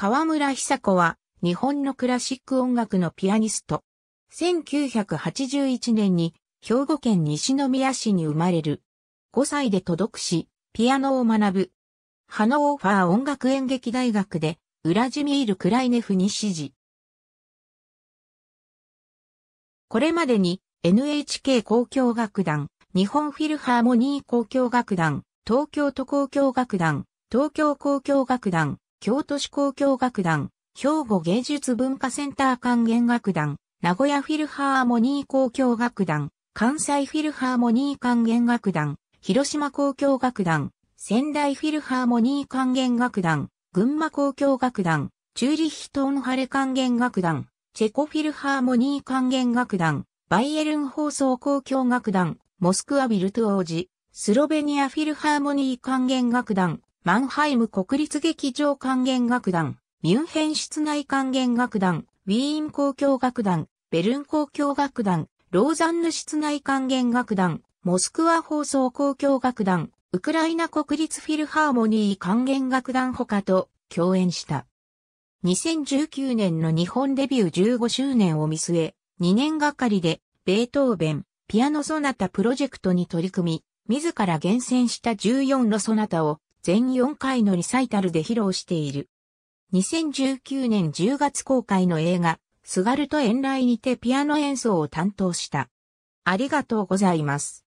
河村久子は日本のクラシック音楽のピアニスト。1981年に兵庫県西宮市に生まれる。5歳で届くし、ピアノを学ぶ。ハノーファー音楽演劇大学で、ウラジミール・クライネフに指示。これまでに NHK 交響楽団、日本フィルハーモニー交響楽団、東京都交響楽団、東京交響楽団、京都市交響楽団、兵庫芸術文化センター管弦楽団、名古屋フィルハーモニー交響楽団、関西フィルハーモニー管弦楽団、広島交響楽団、仙台フィルハーモニー管弦楽団、群馬交響楽団、チューリヒトーンハレ管弦楽団、チェコフィルハーモニー管弦楽団、バイエルン放送交響楽団、モスクワビルト王子、スロベニアフィルハーモニー管弦楽団、マンハイム国立劇場管弦楽団、ミュンヘン室内管弦楽団、ウィーン公共楽団、ベルン公共楽団、ローザンヌ室内管弦楽団、モスクワ放送公共楽団、ウクライナ国立フィルハーモニー管弦楽団ほかと共演した。2019年の日本デビュー15周年を見据え、2年がかりで、ベートーベン、ピアノソナタプロジェクトに取り組み、自ら厳選した14のソナタを全4回のリサイタルで披露している。2019年10月公開の映画、すがると遠来にてピアノ演奏を担当した。ありがとうございます。